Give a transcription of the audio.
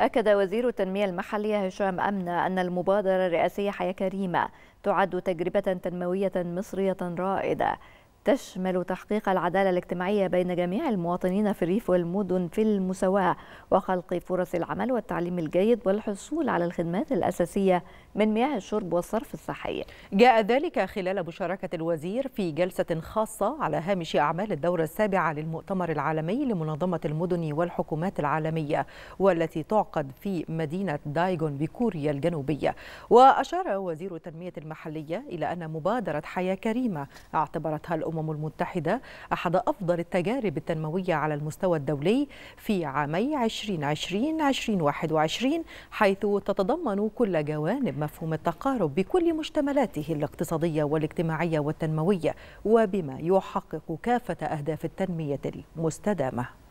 أكد وزير التنمية المحلية هشام أمنة أن المبادرة الرئاسية حياة كريمة تعد تجربة تنموية مصرية رائدة تشمل تحقيق العدالة الاجتماعية بين جميع المواطنين في الريف والمدن في المساواة وخلق فرص العمل والتعليم الجيد والحصول على الخدمات الأساسية من مياه الشرب والصرف الصحي جاء ذلك خلال مشاركة الوزير في جلسة خاصة على هامش أعمال الدورة السابعة للمؤتمر العالمي لمنظمة المدن والحكومات العالمية والتي تعقد في مدينة دايغون بكوريا الجنوبية وأشار وزير التنمية المحلية إلى أن مبادرة حياة كريمة اعتبرتها الأمم الأمم المتحدة أحد أفضل التجارب التنموية على المستوى الدولي في عامي 2020 2021 حيث تتضمن كل جوانب مفهوم التقارب بكل مشتملاته الاقتصادية والاجتماعية والتنموية وبما يحقق كافة أهداف التنمية المستدامة